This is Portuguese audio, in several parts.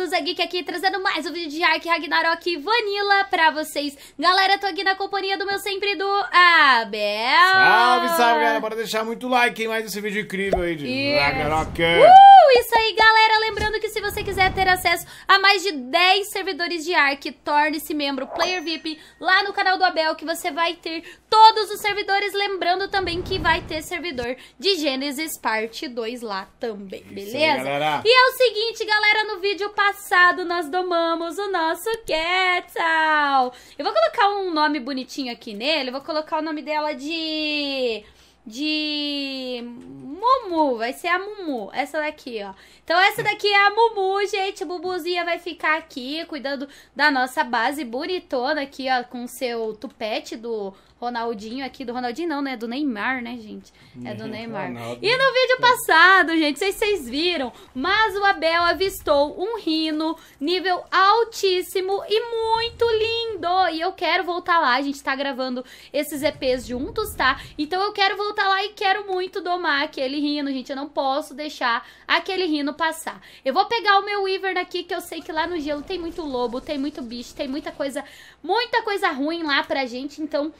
Medusa Geek aqui, trazendo mais um vídeo de Ark Ragnarok Vanilla pra vocês. Galera, tô aqui na companhia do meu sempre do Abel. Salve, salve, galera. Bora deixar muito like em mais esse vídeo incrível aí de yes. Ragnarok. Uh, isso aí, galera. Lembrando que se você quiser ter acesso a mais de 10 servidores de Ark, torne-se membro Player VIP lá no canal do Abel, que você vai ter todos os servidores. Lembrando também que vai ter servidor de Gênesis Parte 2 lá também, beleza? Aí, e é o seguinte, galera, no vídeo passado passado nós domamos o nosso Quetzal. Eu vou colocar um nome bonitinho aqui nele. Eu vou colocar o nome dela de... De... Mumu. Vai ser a Mumu. Essa daqui, ó. Então essa daqui é a Mumu, gente. A Bubuzinha vai ficar aqui cuidando da nossa base bonitona aqui, ó. Com seu tupete do Ronaldinho aqui, do Ronaldinho não, né? Do Neymar, né, gente? É do uhum. Neymar. Ronaldo. E no vídeo passado, gente, vocês, vocês viram, mas o Abel avistou um rino nível altíssimo e muito lindo. E eu quero voltar lá, a gente tá gravando esses EPs juntos, tá? Então eu quero voltar lá e quero muito domar aquele rino, gente. Eu não posso deixar aquele rino passar. Eu vou pegar o meu Weaver aqui, que eu sei que lá no gelo tem muito lobo, tem muito bicho, tem muita coisa, muita coisa ruim lá pra gente, então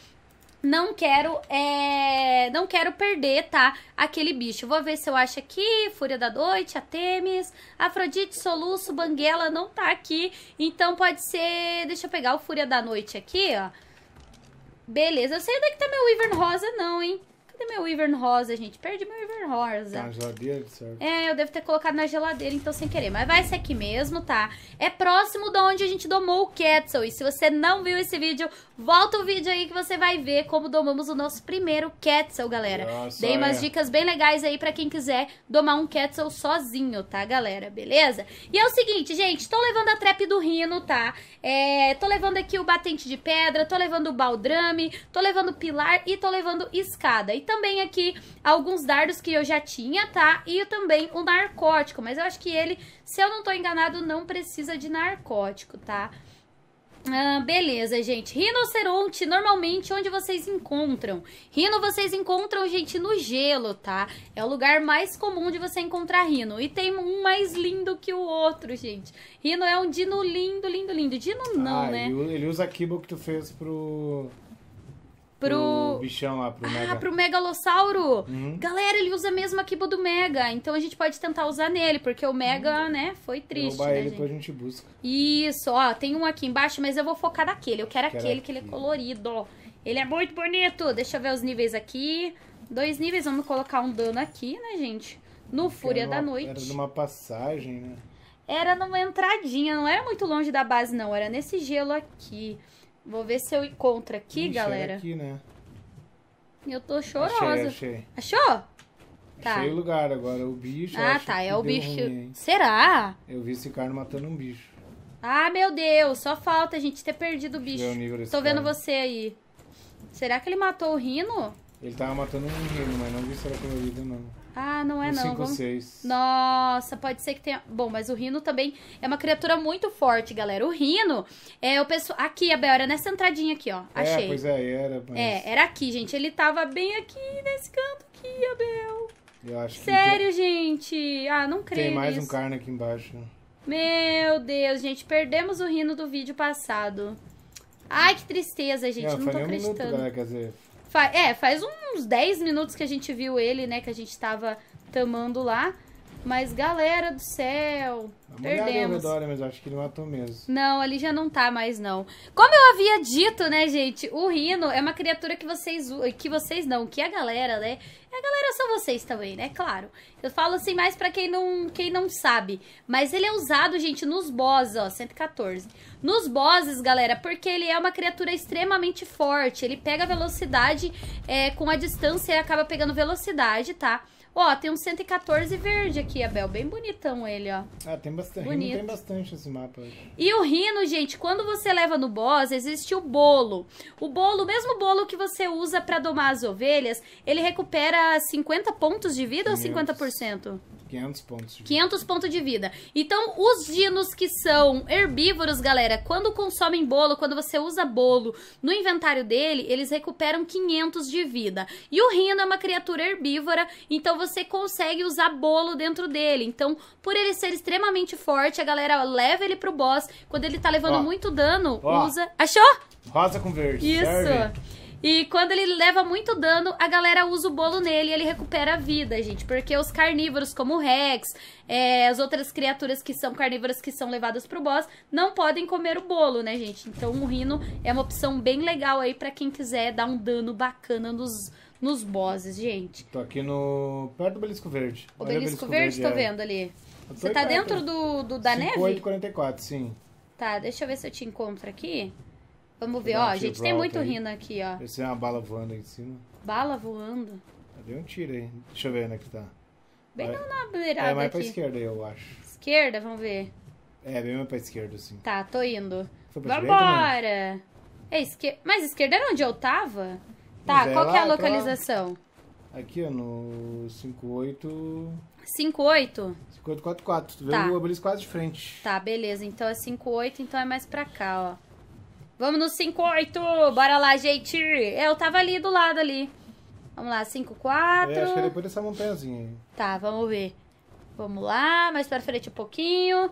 não quero, é... Não quero perder, tá? Aquele bicho. Vou ver se eu acho aqui. Fúria da Noite, Atemis, Afrodite, Soluço, Banguela. Não tá aqui. Então pode ser... Deixa eu pegar o Fúria da Noite aqui, ó. Beleza. Eu sei onde é que tá meu Wyvern Rosa, não, hein? Cadê meu Wyvern Rosa, gente? Perdi meu Wyvern Rosa. Tá na geladeira, certo? É, eu devo ter colocado na geladeira, então, sem querer. Mas vai ser aqui mesmo, tá? É próximo de onde a gente domou o Quetzal. E se você não viu esse vídeo, volta o vídeo aí que você vai ver como domamos o nosso primeiro Quetzal, galera. Nossa, Dei umas é. dicas bem legais aí pra quem quiser domar um Quetzal sozinho, tá, galera? Beleza? E é o seguinte, gente, tô levando a trap do Rino, tá? É, tô levando aqui o batente de pedra, tô levando o baldrame, tô levando o pilar e tô levando escada. Então, também aqui alguns dardos que eu já tinha, tá? E também o narcótico, mas eu acho que ele, se eu não tô enganado, não precisa de narcótico, tá? Ah, beleza, gente. Rinoceronte, normalmente, onde vocês encontram? Rino vocês encontram, gente, no gelo, tá? É o lugar mais comum de você encontrar rino. E tem um mais lindo que o outro, gente. Rino é um dino lindo, lindo, lindo. Dino não, ah, né? Ele usa aquilo que tu fez pro pro... pro bichão lá, pro ah, mega. Ah, pro megalossauro. Uhum. Galera, ele usa a mesma kiba do mega, então a gente pode tentar usar nele, porque o mega, uhum. né, foi triste, Roubar né, ele, depois a gente busca. Isso, ó, tem um aqui embaixo, mas eu vou focar naquele. Eu quero, quero aquele aqui. que ele é colorido, ó. Ele é muito bonito. Deixa eu ver os níveis aqui. Dois níveis, vamos colocar um dano aqui, né, gente? No porque Fúria numa, da Noite. Era numa passagem, né? Era numa entradinha, não era muito longe da base, não. Era nesse gelo aqui. Vou ver se eu encontro aqui, é galera. Aqui, né? Eu tô chorosa. Achei, achei. Achou? Tá. Achei o lugar agora, o bicho. Ah, tá, é o bicho. Ruim, Será? Eu vi esse cara matando um bicho. Ah, meu Deus, só falta a gente ter perdido o bicho. O Tô vendo você aí. Será que ele matou o rino? Ele tava matando um rino, mas não vi se era com vida não. Ah, não é um não. 5 Vamos... 6. Nossa, pode ser que tenha. Bom, mas o Rino também é uma criatura muito forte, galera. O Rino é o pessoal. Aqui, Abel, era nessa entradinha aqui, ó. É, pois é, era. Mas... É, era aqui, gente. Ele tava bem aqui nesse canto aqui, Abel. Eu acho Sério, gente. Ah, não creio. Tem mais nisso. um carne aqui embaixo. Meu Deus, gente. Perdemos o Rino do vídeo passado. Ai, que tristeza, gente. Não, não tô acreditando. Um minuto, galera, quer dizer, Fa é, faz uns 10 minutos que a gente viu ele, né? Que a gente tava tamando lá. Mas galera do céu, é a perdemos. Redor, né, mas acho que ele matou mesmo. Não, ali já não tá mais não. Como eu havia dito, né, gente, o Rino é uma criatura que vocês que vocês não, que a galera, né? A galera são vocês também, né? Claro. Eu falo assim mais para quem não quem não sabe, mas ele é usado, gente, nos boss, ó, 114 nos bosses, galera, porque ele é uma criatura extremamente forte. Ele pega velocidade é, com a distância e acaba pegando velocidade, tá? Ó, tem um 114 verde aqui, Abel. Bem bonitão ele, ó. Ah, tem bastante. Bonito. Tem bastante esse mapa. E o rino, gente, quando você leva no boss, existe o bolo. O bolo, o mesmo bolo que você usa para domar as ovelhas, ele recupera 50 pontos de vida ou 50%? 500 pontos de vida. 500 pontos de vida. Então, os dinos que são herbívoros, galera, quando consomem bolo, quando você usa bolo no inventário dele, eles recuperam 500 de vida. E o rino é uma criatura herbívora, então você consegue usar bolo dentro dele. Então, por ele ser extremamente forte, a galera leva ele pro boss. Quando ele tá levando ó, muito dano, ó, usa... Achou? Rosa com verde. Isso. Serve. E quando ele leva muito dano, a galera usa o bolo nele e ele recupera a vida, gente. Porque os carnívoros, como o Rex, é, as outras criaturas que são carnívoras que são levadas pro boss, não podem comer o bolo, né, gente? Então o rino é uma opção bem legal aí para quem quiser dar um dano bacana nos, nos bosses, gente. Tô aqui no... perto do Belisco Verde. O Belisco, Belisco, Verde, Verde tô é. vendo ali. Tá Você tá perto. dentro do, do da 58, neve? 844, sim. Tá, deixa eu ver se eu te encontro aqui. Vamos ver, ó. A gente tem muito rindo aqui, ó. Esse é uma bala voando aí em cima. Bala voando? Deu um tiro aí. Deixa eu ver onde é que tá. Bem Vai... na beirada. É mais aqui. pra esquerda, eu acho. Esquerda, vamos ver. É, bem mais pra esquerda, sim. Tá, tô indo. Foi pra Vambora! é esquerda. Mas esquerda era onde eu tava? Tá, é, qual que é a localização? Aqui, ó, no 58. 58? 5844. Tu tá. vê o obelisco quase de frente. Tá, beleza. Então é 58, então é mais pra cá, ó. Vamos no 5-8. Bora lá, gente. É, eu tava ali do lado ali. Vamos lá, 5-4. É, acho que é depois dessa montanhazinha aí. Tá, vamos ver. Vamos lá, mais pra frente um pouquinho.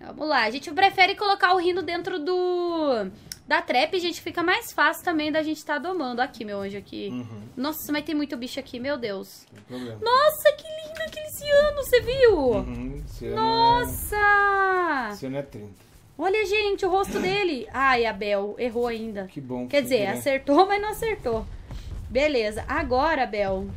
Vamos lá. A gente prefere colocar o rino dentro do... Da trap, gente, fica mais fácil também da gente estar tá domando. Aqui, meu anjo, aqui. Uhum. Nossa, mas tem muito bicho aqui, meu Deus. Nossa, que lindo aquele ciano, você viu? Uhum, ciano é Nossa! É... Ciano é 30. Olha, gente, o rosto dele. Ai, Abel errou ainda. Que bom. Quer dizer, acertou, mas não acertou. Beleza. Agora, Abel,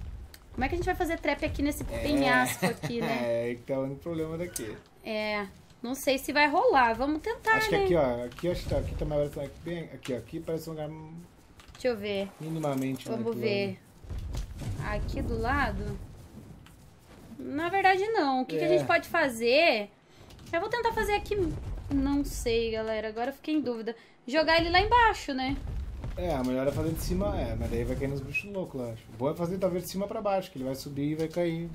como é que a gente vai fazer trap aqui nesse é. penhasco aqui, né? É, que então, tá o problema daqui. É. Não sei se vai rolar. Vamos tentar, acho né? Acho que aqui, ó. Aqui, acho que tá, aqui tá mais aqui, bem, aqui, ó, aqui parece um lugar... Deixa eu ver. Minimamente. Né, vamos ver. Aqui do lado? Na verdade, não. O que, é. que a gente é. pode fazer... Eu vou tentar fazer aqui não sei, galera. Agora fiquei em dúvida. Jogar ele lá embaixo, né? É, a melhor é fazer de cima, é, mas daí vai cair nos bichos loucos lá. acho. bom é fazer talvez de cima pra baixo, que ele vai subir e vai cair.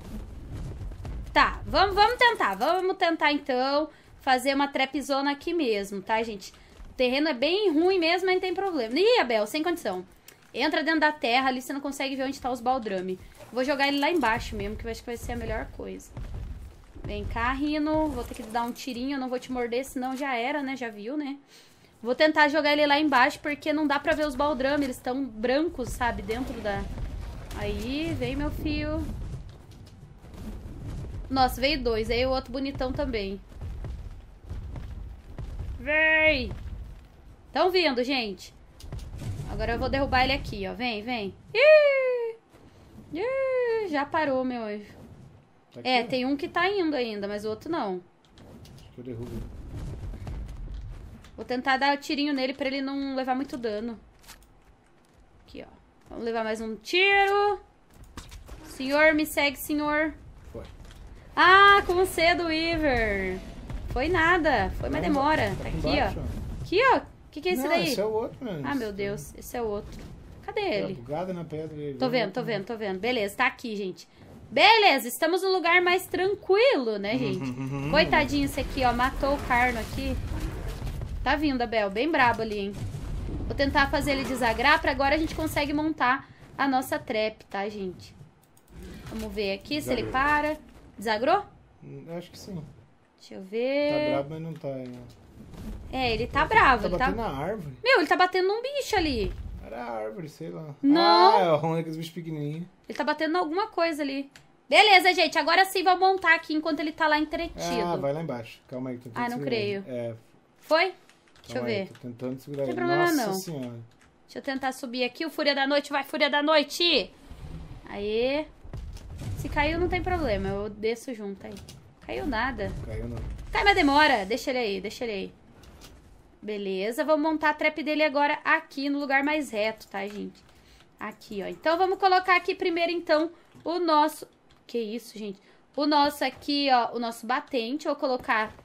Tá, vamos, vamos tentar. Vamos tentar então fazer uma trapzona aqui mesmo, tá, gente? O terreno é bem ruim mesmo, mas não tem problema. Ih, Abel, sem condição. Entra dentro da terra ali, você não consegue ver onde tá os baldrame. Vou jogar ele lá embaixo mesmo, que eu acho que vai ser a melhor coisa. Vem cá, Rino. Vou ter que dar um tirinho. Eu não vou te morder, senão já era, né? Já viu, né? Vou tentar jogar ele lá embaixo, porque não dá pra ver os baldrames. Eles estão brancos, sabe? Dentro da... Aí, vem, meu fio. Nossa, veio dois. Aí o outro bonitão também. Vem! Estão vindo, gente. Agora eu vou derrubar ele aqui, ó. Vem, vem. Ih! Ih! Já parou, meu anjo. Tá é, ó. tem um que tá indo ainda, mas o outro não. Acho que eu derrubo. Vou tentar dar um tirinho nele pra ele não levar muito dano. Aqui, ó. Vamos levar mais um tiro. Senhor, me segue, senhor. Foi. Ah, como cedo, Weaver. Foi nada. Foi uma demora. Tá aqui, ó. Aqui, ó. O que, que é esse não, daí? Esse é o outro, mano. Né? Ah, meu Deus. É esse é o outro. Cadê é ele? Bugada na pedra. Tô é vendo, tô né? vendo, tô vendo. Beleza, tá aqui, gente. Beleza, estamos num lugar mais tranquilo, né, uhum, gente? Uhum, uhum. Coitadinho esse aqui, ó. Matou o Carno aqui. Tá vindo, Abel. Bem brabo ali, hein? Vou tentar fazer ele desagrar pra agora a gente consegue montar a nossa trap, tá, gente? Vamos ver aqui Desagrou. se ele para. Desagrou? Hum, acho que sim. Deixa eu ver... Tá bravo, mas não tá... É, ele tá ele bravo. Tá ele tá batendo tá... na árvore. Meu, ele tá batendo num bicho ali. Era árvore, sei lá. Não. Ah, é o Rony com bichos pequenininhos. Ele tá batendo alguma coisa ali. Beleza, gente. Agora sim vou montar aqui enquanto ele tá lá entretido. Ah, vai lá embaixo. Calma aí. Tô ah, não creio. É. Foi? Deixa eu aí, ver. Tô tentando segurar não tem problema Nossa não. Senhora. Deixa eu tentar subir aqui. O Fúria da Noite. Vai, Fúria da Noite. Aê. Se caiu, não tem problema. Eu desço junto aí. Caiu nada. Caiu não. Cai, mas demora. Deixa ele aí. Deixa ele aí. Beleza, vamos montar a trap dele agora aqui no lugar mais reto, tá, gente? Aqui, ó. Então, vamos colocar aqui primeiro, então, o nosso... Que isso, gente? O nosso aqui, ó, o nosso batente. Vou colocar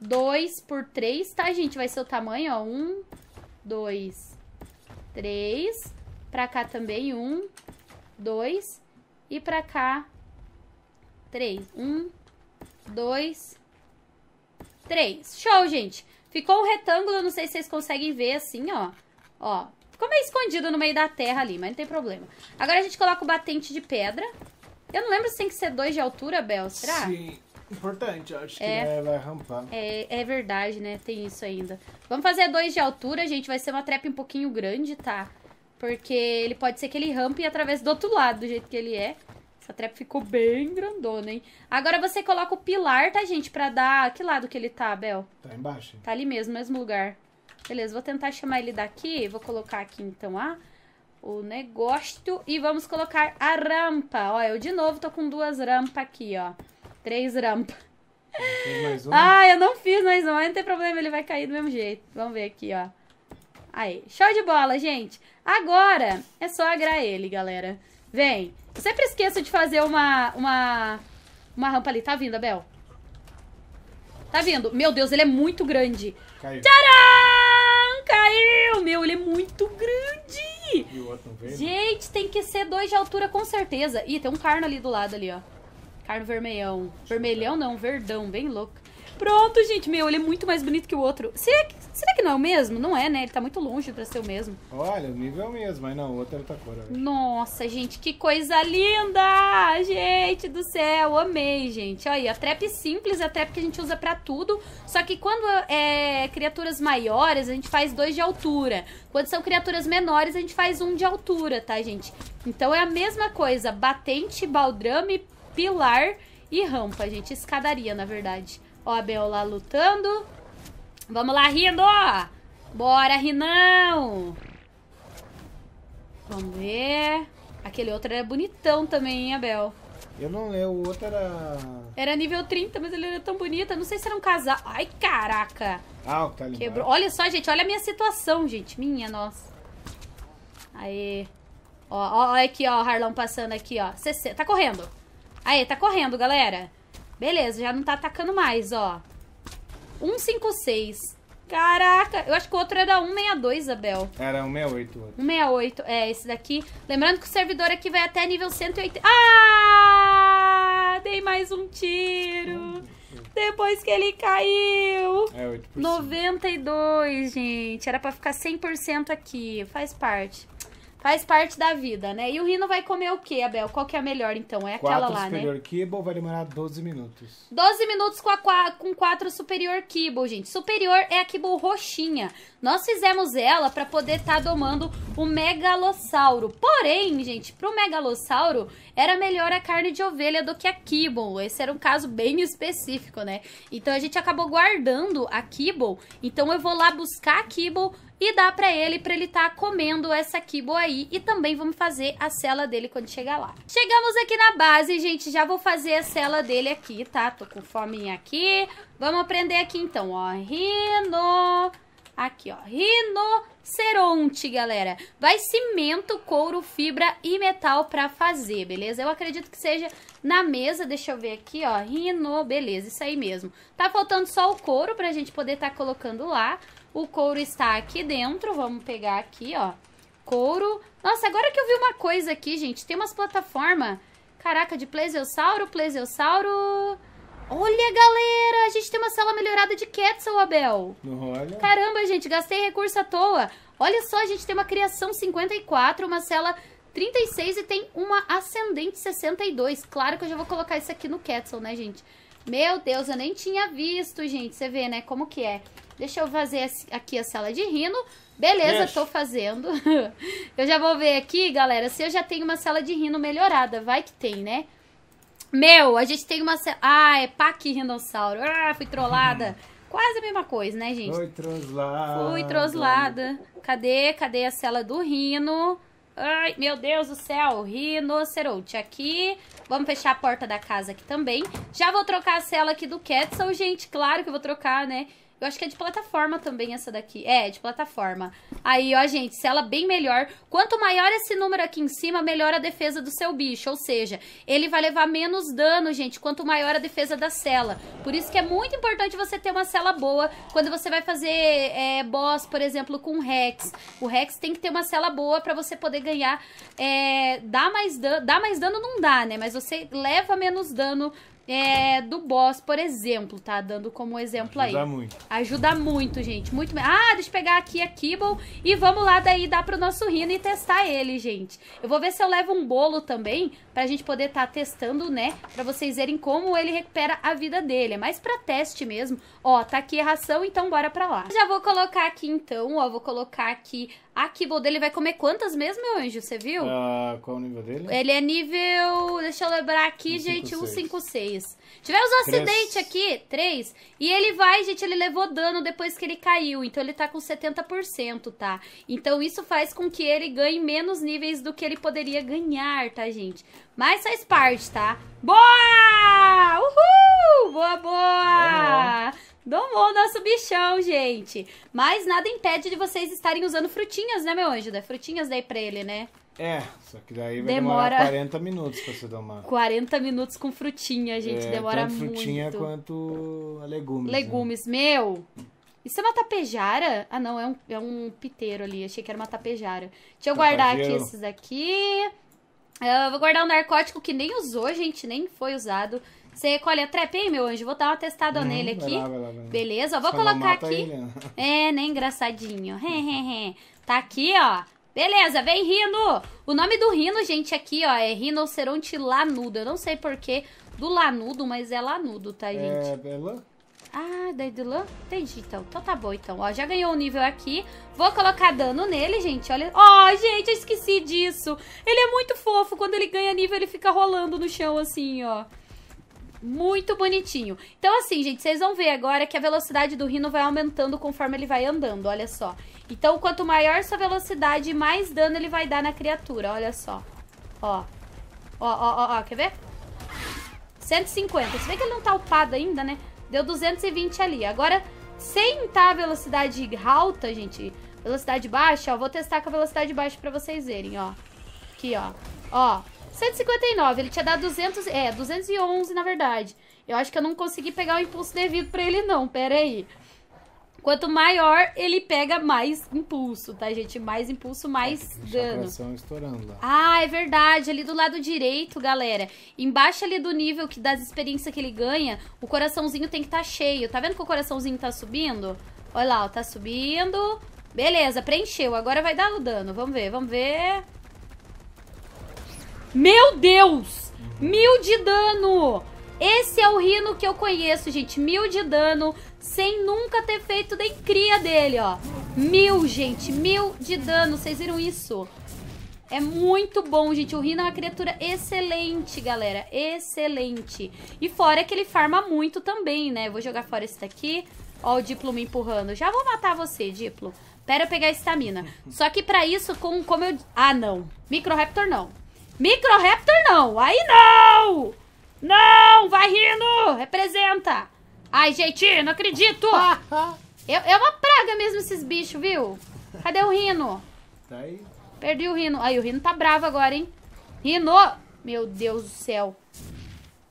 2 por 3, tá, gente? Vai ser o tamanho, ó. 1, 2, 3. Pra cá também, 1, 2. E pra cá, 3. 1, 2, 3. Show, gente! Ficou um retângulo, não sei se vocês conseguem ver assim, ó. Ó, ficou meio escondido no meio da terra ali, mas não tem problema. Agora a gente coloca o batente de pedra. Eu não lembro se tem que ser dois de altura, Bel, será? Sim, importante, acho é, que é, vai rampar. É, é verdade, né? Tem isso ainda. Vamos fazer dois de altura, gente. Vai ser uma trap um pouquinho grande, tá? Porque ele pode ser que ele rampe através do outro lado, do jeito que ele é. Essa trap ficou bem grandona, hein? Agora você coloca o pilar, tá, gente? Pra dar... Que lado que ele tá, Bel? Tá embaixo. Tá ali mesmo, mesmo lugar. Beleza, vou tentar chamar ele daqui. Vou colocar aqui, então, a... O negócio. E vamos colocar a rampa. Ó, eu de novo tô com duas rampas aqui, ó. Três rampas. Ah, eu não fiz mais uma. Não tem problema, ele vai cair do mesmo jeito. Vamos ver aqui, ó. Aí, show de bola, gente. Agora é só agrar ele, galera. Vem. Eu sempre esqueço de fazer uma, uma, uma rampa ali. Tá vindo, Abel. Tá vindo. Meu Deus, ele é muito grande. Caiu. Tcharam! Caiu! Meu, ele é muito grande. E o outro né? Gente, tem que ser dois de altura com certeza. Ih, tem um carno ali do lado ali, ó. Carno vermelhão. Vermelhão não, verdão. Bem louco. Pronto, gente. Meu, ele é muito mais bonito que o outro. Será que, será que não é o mesmo? Não é, né? Ele tá muito longe pra ser o mesmo. Olha, o nível é o mesmo, mas não, o outro é outra cor. Nossa, gente, que coisa linda! Gente do céu, amei, gente. Olha aí, a trap simples é a trap que a gente usa pra tudo. Só que quando é criaturas maiores, a gente faz dois de altura. Quando são criaturas menores, a gente faz um de altura, tá, gente? Então é a mesma coisa. Batente, baldrame, pilar e rampa, gente. Escadaria, na verdade. Ó a Bel lá lutando. Vamos lá, Rino! Bora, Rinão! Vamos ver... Aquele outro era bonitão também, hein, Abel? Eu não lembro, o outro era... Era nível 30, mas ele era tão bonito. não sei se era um casal. Ai, caraca! Ah, o Calimbar. Quebrou. Olha só, gente, olha a minha situação, gente. Minha, nossa. Aí. Ó, ó, aqui, ó, o Harlão passando aqui, ó. CC. Tá correndo. Aí, tá correndo, galera. Beleza, já não tá atacando mais, ó. 156. Caraca, eu acho que o outro era 162, Abel. Era 168. 168, é, esse daqui. Lembrando que o servidor aqui vai até nível 180. Ah! Dei mais um tiro. Depois que ele caiu. É 8%. 92, gente. Era pra ficar 100% aqui. Faz parte. Faz parte da vida, né? E o rino vai comer o quê, Abel? Qual que é a melhor, então? É aquela quatro lá, né? 4 superior kibble vai demorar 12 minutos. 12 minutos com, a, com 4 superior kibble, gente. Superior é a kibble roxinha. Nós fizemos ela para poder estar tá domando o megalossauro. Porém, gente, pro megalossauro era melhor a carne de ovelha do que a kibble. Esse era um caso bem específico, né? Então a gente acabou guardando a kibble. Então eu vou lá buscar a kibble e dá para ele para ele estar tá comendo essa kibo aí e também vamos fazer a cela dele quando chegar lá. Chegamos aqui na base, gente, já vou fazer a cela dele aqui, tá? Tô com fome aqui. Vamos aprender aqui então, ó, rino Aqui, ó, ceronte, galera. Vai cimento, couro, fibra e metal pra fazer, beleza? Eu acredito que seja na mesa, deixa eu ver aqui, ó, rino, beleza, isso aí mesmo. Tá faltando só o couro pra gente poder tá colocando lá. O couro está aqui dentro, vamos pegar aqui, ó. Couro. Nossa, agora que eu vi uma coisa aqui, gente, tem umas plataformas. Caraca, de plesiosauro, plesiosauro... Olha, galera, a gente tem uma sala melhorada de Quetzal, Abel. Olha. Caramba, gente, gastei recurso à toa. Olha só, a gente tem uma criação 54, uma cela 36 e tem uma ascendente 62. Claro que eu já vou colocar isso aqui no Quetzal, né, gente? Meu Deus, eu nem tinha visto, gente. Você vê, né, como que é. Deixa eu fazer aqui a sala de rino. Beleza, Mexe. tô fazendo. eu já vou ver aqui, galera, se eu já tenho uma sala de rino melhorada. Vai que tem, né? Meu, a gente tem uma... Ah, é Pac Rinossauro. Ah, fui trollada. Uhum. Quase a mesma coisa, né, gente? Fui troslada. Fui troslada. Cadê? Cadê a cela do rino? Ai, meu Deus do céu. Rinoceronte aqui. Vamos fechar a porta da casa aqui também. Já vou trocar a cela aqui do Quetzal, gente. Claro que eu vou trocar, né? Eu acho que é de plataforma também essa daqui. É, de plataforma. Aí, ó, gente, sela bem melhor. Quanto maior esse número aqui em cima, melhor a defesa do seu bicho. Ou seja, ele vai levar menos dano, gente, quanto maior a defesa da cela. Por isso que é muito importante você ter uma cela boa quando você vai fazer é, boss, por exemplo, com Rex. O Rex tem que ter uma cela boa para você poder ganhar... É, dá mais dano... Dá mais dano não dá, né? Mas você leva menos dano é, do boss, por exemplo, tá? Dando como exemplo Ajuda aí. Ajuda muito. Ajuda muito, gente. Muito Ah, deixa eu pegar aqui a Kibble e vamos lá daí dar pro nosso Rino e testar ele, gente. Eu vou ver se eu levo um bolo também pra gente poder estar tá testando, né? Pra vocês verem como ele recupera a vida dele. É mais pra teste mesmo. Ó, tá aqui a ração, então bora pra lá. Já vou colocar aqui então, ó, vou colocar aqui a o dele vai comer quantas mesmo, meu anjo? Você viu? Ah, qual o nível dele? Ele é nível. Deixa eu lembrar aqui, 156. gente, 156. Tivemos um Três. acidente aqui, 3. E ele vai, gente, ele levou dano depois que ele caiu. Então ele tá com 70%, tá? Então isso faz com que ele ganhe menos níveis do que ele poderia ganhar, tá, gente? Mas faz parte, tá? Boa! Uhul! Boa, boa! Domou o nosso bichão, gente. Mas nada impede de vocês estarem usando frutinhas, né, meu anjo? Dá frutinhas daí pra ele, né? É, só que daí vai demora... demorar 40 minutos pra você domar. 40 minutos com frutinha, gente, é, demora tanto frutinha muito. quanto legumes. Né? Legumes, né? meu! Isso é uma tapejara? Ah, não, é um, é um piteiro ali. Achei que era uma tapejara. Deixa eu Tapageiro. guardar aqui esses daqui. Ah, vou guardar um narcótico que nem usou, gente, nem foi usado. Você colhe a trap, hein, meu anjo? Vou dar uma testada hum, nele aqui. lá, vai lá, vai lá. Beleza, vou Só colocar aqui. Ele. Né? É, né, engraçadinho. tá aqui, ó. Beleza, vem rino! O nome do rino, gente, aqui, ó, é rinoceronte lanudo. Eu não sei porquê do lanudo, mas é lanudo, tá, é gente? É, é ah, da Edulan? Entendi, então. Então tá bom, então. Ó, já ganhou um nível aqui. Vou colocar dano nele, gente. Olha... Ó, oh, gente, eu esqueci disso. Ele é muito fofo. Quando ele ganha nível, ele fica rolando no chão, assim, ó. Muito bonitinho. Então, assim, gente, vocês vão ver agora que a velocidade do Rino vai aumentando conforme ele vai andando, olha só. Então, quanto maior sua velocidade, mais dano ele vai dar na criatura, olha só. Ó. Ó, ó, ó, ó, quer ver? 150. Você vê que ele não tá upado ainda, né? Deu 220 ali. Agora, sem tá velocidade alta, gente, velocidade baixa, ó, vou testar com a velocidade baixa pra vocês verem, ó. Aqui, ó. Ó, 159, ele tinha dado 200, é, 211 na verdade. Eu acho que eu não consegui pegar o impulso devido pra ele não, pera aí. Quanto maior, ele pega mais impulso, tá, gente? Mais impulso, mais é, dano. O estourando lá. Ah, é verdade. Ali do lado direito, galera, embaixo ali do nível que das experiências que ele ganha, o coraçãozinho tem que estar tá cheio. Tá vendo que o coraçãozinho tá subindo? Olha lá, ó, tá subindo. Beleza, preencheu. Agora vai dar o dano. Vamos ver, vamos ver. Meu Deus! Uhum. Mil de dano! Esse é o Rino que eu conheço, gente. Mil de dano, sem nunca ter feito nem cria dele, ó. Mil, gente. Mil de dano. Vocês viram isso? É muito bom, gente. O Rino é uma criatura excelente, galera. Excelente. E fora que ele farma muito também, né? vou jogar fora esse daqui. Ó, o Diplo me empurrando. Já vou matar você, Diplo. Pera eu pegar a estamina. Só que pra isso, com, como eu... Ah, não. Microraptor não. Microraptor não. Aí não! Não! Vai rindo! Representa! Ai, gente, não acredito! é, é uma praga mesmo esses bichos, viu? Cadê o rino? Tá aí. Perdi o rino. Aí, o rino tá bravo agora, hein? Rino! Meu Deus do céu.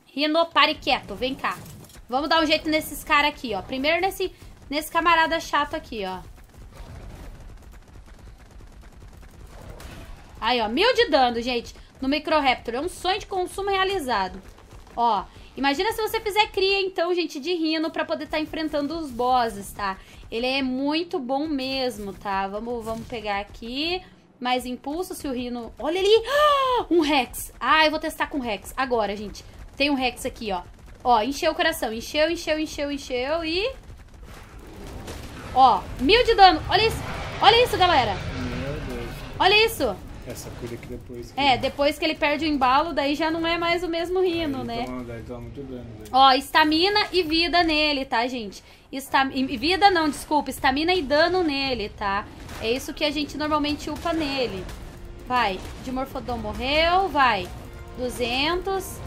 Rino, pare quieto. Vem cá. Vamos dar um jeito nesses caras aqui, ó. Primeiro nesse, nesse camarada chato aqui, ó. Aí, ó. Mil de dano, gente. No Raptor. É um sonho de consumo realizado. Ó, imagina se você fizer cria, então, gente, de rino para poder estar tá enfrentando os bosses, tá? Ele é muito bom mesmo, tá? Vamos, vamos pegar aqui. Mais impulso se o rino... Olha ali! Ah, um Rex! Ah, eu vou testar com Rex. Agora, gente. Tem um Rex aqui, ó. Ó, encheu o coração. Encheu, encheu, encheu, encheu e... Ó, mil de dano. Olha isso. Olha isso, galera. Olha isso. Essa coisa que depois. Que... É, depois que ele perde o embalo, daí já não é mais o mesmo rino, aí né? Toma, então, daí toma tá muito dano. Daí. Né? Ó, estamina e vida nele, tá, gente? Estam... Vida não, desculpa, estamina e dano nele, tá? É isso que a gente normalmente upa nele. Vai, Dimorfodon morreu, vai. 200.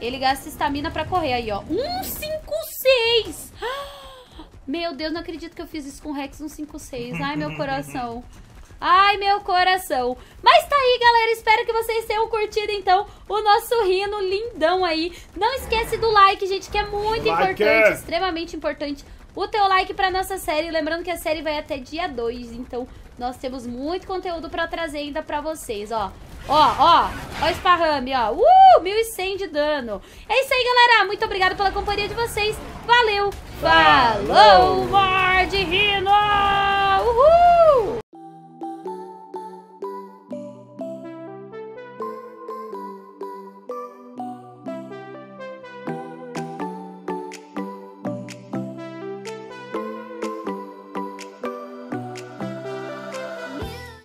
Ele gasta estamina pra correr aí, ó. 156! Meu Deus, não acredito que eu fiz isso com o Rex 156. Ai, meu coração. Ai, meu coração. Mas tá aí, galera. Espero que vocês tenham curtido, então, o nosso rino lindão aí. Não esquece do like, gente, que é muito like. importante, é. extremamente importante o teu like pra nossa série. Lembrando que a série vai até dia 2, então nós temos muito conteúdo pra trazer ainda pra vocês, ó. Ó, ó, ó o esparrame, ó. Uh, 1.100 de dano. É isso aí, galera. Muito obrigada pela companhia de vocês. Valeu. Falou, Mord Rino. Uhul.